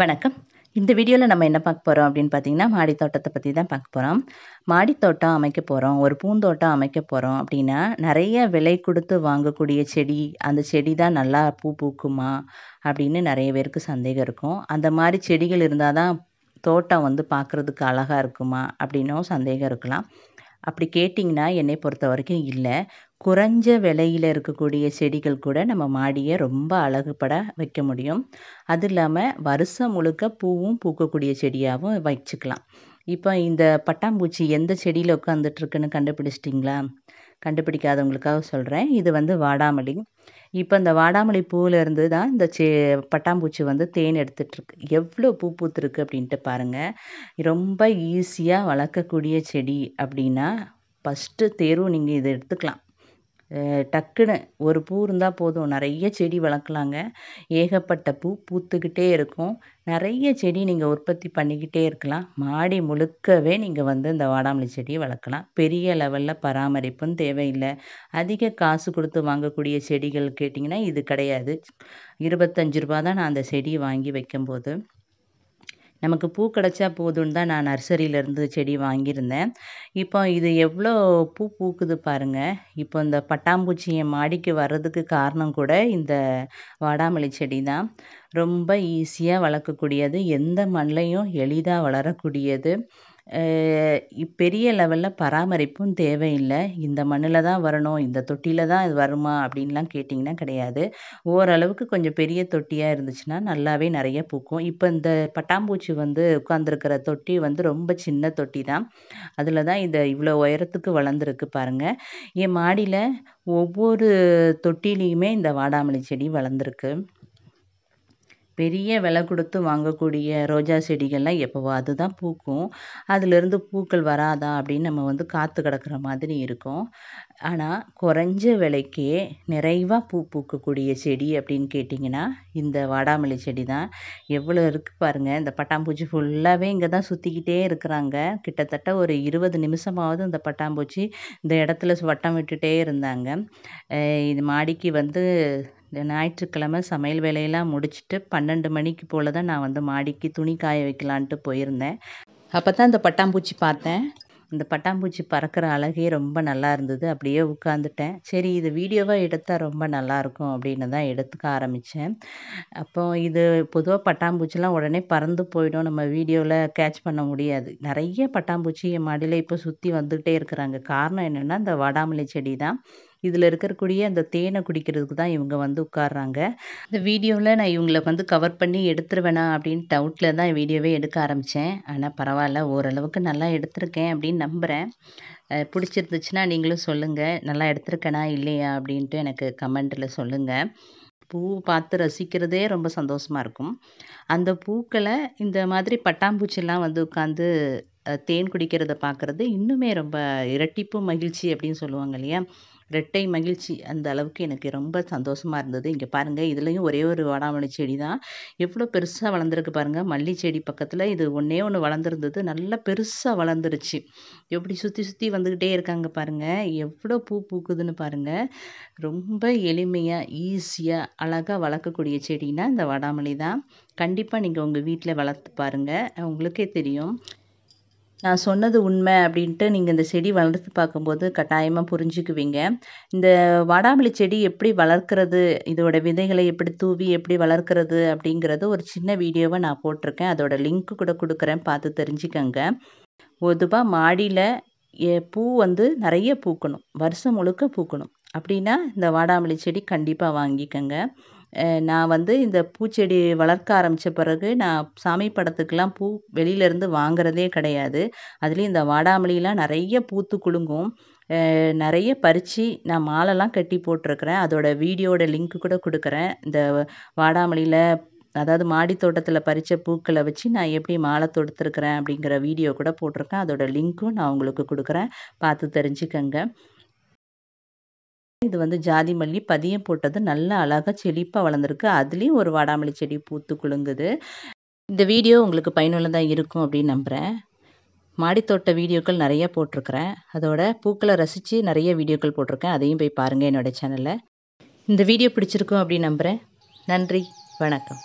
வணக்கம் இந்த வீடியோவில் நம்ம என்ன பார்க்க போகிறோம் அப்படின்னு பார்த்தீங்கன்னா மாடித்தோட்டத்தை பற்றி தான் பார்க்க போகிறோம் மாடித்தோட்டம் அமைக்க போகிறோம் ஒரு பூந்தோட்டம் அமைக்க போகிறோம் அப்படின்னா நிறைய விலை கொடுத்து வாங்கக்கூடிய செடி அந்த செடி தான் நல்லா பூ பூக்குமா அப்படின்னு நிறைய பேருக்கு சந்தேகம் இருக்கும் அந்த மாதிரி செடிகள் இருந்தால் தான் தோட்டம் வந்து பார்க்குறதுக்கு அழகாக இருக்குமா அப்படின்னும் சந்தேகம் இருக்கலாம் அப்படி கேட்டிங்கன்னா என்னை பொறுத்த வரைக்கும் இல்லை குறைஞ்ச விலையில் இருக்கக்கூடிய செடிகள் கூட நம்ம மாடியை ரொம்ப அழகுபட வைக்க முடியும் அது இல்லாமல் வருஷம் முழுக்க பூவும் பூக்கக்கூடிய செடியாகவும் வச்சுக்கலாம் இப்போ இந்த பட்டாம்பூச்சி எந்த செடியில் உட்காந்துட்ருக்குன்னு கண்டுபிடிச்சிட்டிங்களா கண்டுபிடிக்காதவங்களுக்காக சொல்கிறேன் இது வந்து வாடாமல்லி இப்போ இந்த வாடாமல்லி பூவிலேருந்து தான் இந்த செ பட்டாம்பூச்சி வந்து தேன் எடுத்துகிட்ருக்கு எவ்வளோ பூ பூத்துருக்கு அப்படின்ட்டு பாருங்கள் ரொம்ப ஈஸியாக வளர்க்கக்கூடிய செடி அப்படின்னா ஃபஸ்ட்டு தேர்வு நீங்கள் இதை எடுத்துக்கலாம் டக்குன்னு ஒரு பூ இருந்தால் போதும் நிறைய செடி வளர்க்கலாங்க ஏகப்பட்ட பூ பூத்துக்கிட்டே இருக்கும் நிறைய செடி நீங்கள் உற்பத்தி பண்ணிக்கிட்டே இருக்கலாம் மாடி முழுக்கவே நீங்கள் வந்து இந்த வாடாமல்லி செடியை வளர்க்கலாம் பெரிய லெவலில் பராமரிப்பும் தேவையில்லை அதிக காசு கொடுத்து வாங்கக்கூடிய செடிகள் கேட்டிங்கன்னா இது கிடையாது இருபத்தஞ்சு ரூபா தான் நான் அந்த செடியை வாங்கி வைக்கும்போது நமக்கு பூ கிடச்சா போதும்னு தான் நான் நர்சரியிலேருந்து செடி வாங்கியிருந்தேன் இப்போ இது எவ்வளோ பூ பூக்குது பாருங்கள் இப்போ இந்த பட்டாம்பூச்சி என் மாடிக்கு வர்றதுக்கு காரணம் கூட இந்த வாடாமல்லி செடி தான் ரொம்ப ஈஸியாக வளர்க்கக்கூடியது எந்த மண்ணிலையும் எளிதாக வளரக்கூடியது பெரிய லெவலில் பராமரிப்பும் தேவையில்லை இந்த மண்ணில் தான் வரணும் இந்த தொட்டியில் தான் இது வருமா அப்படின்லாம் கேட்டிங்கன்னா கிடையாது ஓரளவுக்கு கொஞ்சம் பெரிய தொட்டியாக இருந்துச்சுன்னா நல்லாவே நிறைய பூக்கும் இப்போ இந்த பட்டாம்பூச்சி வந்து உட்காந்துருக்கிற தொட்டி வந்து ரொம்ப சின்ன தொட்டி தான் அதில் தான் இந்த இவ்வளோ உயரத்துக்கு வளர்ந்துருக்கு பாருங்கள் என் மாடியில் ஒவ்வொரு தொட்டிலையுமே இந்த வாடாமல்லி செடி வளர்ந்துருக்கு பெரிய வில கொடுத்து வாங்கக்கூடிய ரோஜா செடிகள்லாம் எப்போவாது தான் பூக்கும் அதுலேருந்து பூக்கள் வராதா அப்படின்னு நம்ம வந்து காத்து கிடக்கிற மாதிரி இருக்கும் ஆனால் குறைஞ்ச விலைக்கே நிறைவாக பூ பூக்கக்கூடிய செடி அப்படின்னு கேட்டிங்கன்னா இந்த வாடாமல்லி செடி தான் எவ்வளோ இருக்குது பாருங்கள் இந்த பட்டாம்பூச்சி ஃபுல்லாகவே இங்கே தான் சுற்றிக்கிட்டே இருக்கிறாங்க கிட்டத்தட்ட ஒரு இருபது நிமிஷமாவது இந்த பட்டாம்பூச்சி இந்த இடத்துல வட்டம் விட்டுட்டே இருந்தாங்க இது மாடிக்கு வந்து இந்த சமையல் வேலையெல்லாம் முடிச்சுட்டு பன்னெண்டு மணிக்கு போல் தான் நான் வந்து மாடிக்கு துணி காய வைக்கலான்ட்டு போயிருந்தேன் அப்போ தான் இந்த பட்டாம்பூச்சி பார்த்தேன் இந்த பட்டாம்பூச்சி பறக்கிற அழகே ரொம்ப நல்லா இருந்தது அப்படியே உட்காந்துட்டேன் சரி இது வீடியோவாக எடுத்தால் ரொம்ப நல்லாயிருக்கும் அப்படின்னு தான் எடுத்துக்க ஆரம்பித்தேன் அப்போ இது பொதுவாக பட்டாம்பூச்சிலாம் உடனே பறந்து போயிடும் நம்ம வீடியோவில் கேட்ச் பண்ண முடியாது நிறைய பட்டாம்பூச்சி என் மாடியில் இப்போ சுற்றி வந்துக்கிட்டே இருக்கிறாங்க காரணம் என்னென்னா இந்த வாடாமல்லி செடி தான் இதில் இருக்கக்கூடிய அந்த தேனை குடிக்கிறதுக்கு தான் இவங்க வந்து உட்கார்றாங்க இந்த வீடியோவில் நான் இவங்களை வந்து கவர் பண்ணி எடுத்துருவேனா அப்படின்னு டவுட்டில் தான் வீடியோவே எடுக்க ஆரம்பித்தேன் ஆனால் பரவாயில்ல ஓரளவுக்கு நல்லா எடுத்திருக்கேன் அப்படின்னு நம்புகிறேன் பிடிச்சிருந்துச்சுன்னா நீங்களும் சொல்லுங்கள் நல்லா எடுத்திருக்கேனா இல்லையா அப்படின்ட்டு எனக்கு கமெண்ட்டில் சொல்லுங்கள் பூ பார்த்து ரசிக்கிறதே ரொம்ப சந்தோஷமாக இருக்கும் அந்த பூக்களை இந்த மாதிரி பட்டாம்பூச்சிலாம் வந்து உட்காந்து தேன் குடிக்கிறத பார்க்குறது இன்னுமே ரொம்ப இரட்டிப்பு மகிழ்ச்சி அப்படின்னு சொல்லுவாங்க இல்லையா ரெட்டை மகிழ்ச்சி அந்த அளவுக்கு எனக்கு ரொம்ப சந்தோஷமாக இருந்தது இங்கே பாருங்கள் இதுலேயும் ஒரே ஒரு வாடாமணி செடி தான் எவ்வளோ பெருசாக வளர்ந்துருக்கு பாருங்கள் மல்லி செடி பக்கத்தில் இது ஒன்றே ஒன்று வளர்ந்துருந்தது நல்லா பெருசாக வளர்ந்துருச்சு எப்படி சுற்றி சுற்றி வந்துக்கிட்டே இருக்காங்க பாருங்கள் எவ்வளோ பூ பூக்குதுன்னு பாருங்கள் ரொம்ப எளிமையாக ஈஸியாக அழகாக வளர்க்கக்கூடிய செடினா இந்த வாடாமல்லி தான் கண்டிப்பாக நீங்கள் உங்கள் வீட்டில் வளர்த்து பாருங்கள் உங்களுக்கே தெரியும் நான் சொன்னது உண்மை அப்படின்ட்டு நீங்கள் இந்த செடி வளர்த்து பார்க்கும்போது கட்டாயமாக புரிஞ்சுக்குவீங்க இந்த வாடாமல்லி செடி எப்படி வளர்க்குறது இதோட விதைகளை எப்படி தூவி எப்படி வளர்க்குறது அப்படிங்கிறது ஒரு சின்ன வீடியோவை நான் போட்டிருக்கேன் அதோட லிங்க்கு கூட கொடுக்குறேன் பார்த்து தெரிஞ்சுக்கங்க பொதுவாக மாடியில் பூ வந்து நிறைய பூக்கணும் வருஷம் முழுக்க பூக்கணும் அப்படின்னா இந்த வாடாமல்லி செடி கண்டிப்பாக வாங்கிக்கோங்க நான் வந்து இந்த பூச்செடி வளர்க்க ஆரம்பித்த பிறகு நான் சாமி படத்துக்கெலாம் பூ வெளியிலேருந்து வாங்குறதே கிடையாது அதுலேயும் இந்த வாடாமலிலாம் நிறைய பூத்து குலுங்கும் நிறைய பறித்து நான் மாலைலாம் கட்டி போட்டிருக்குறேன் அதோடய வீடியோவோட லிங்க்கு கூட கொடுக்குறேன் இந்த வாடாமலியில் அதாவது மாடி தோட்டத்தில் பறித்த பூக்களை வச்சு நான் எப்படி மாலை தொடுத்துருக்குறேன் அப்படிங்கிற வீடியோ கூட போட்டிருக்கேன் அதோடய லிங்க்கும் நான் உங்களுக்கு கொடுக்குறேன் பார்த்து தெரிஞ்சுக்கங்க இது வந்து ஜாதி மல்லி பதியம் போட்டது நல்லா அழகாக செழிப்பாக வளர்ந்துருக்கு அதுலேயும் ஒரு வாடாமல்லி செடி பூத்து குலுங்குது இந்த வீடியோ உங்களுக்கு பயனுள்ளதாக இருக்கும் அப்படின்னு நம்புகிறேன் மாடித்தோட்ட வீடியோக்கள் நிறைய போட்டிருக்கிறேன் அதோட பூக்களை ரசித்து நிறைய வீடியோக்கள் போட்டிருக்கேன் அதையும் போய் பாருங்கள் என்னோடய சேனலில் இந்த வீடியோ பிடிச்சிருக்கும் அப்படின்னு நம்புகிறேன் நன்றி வணக்கம்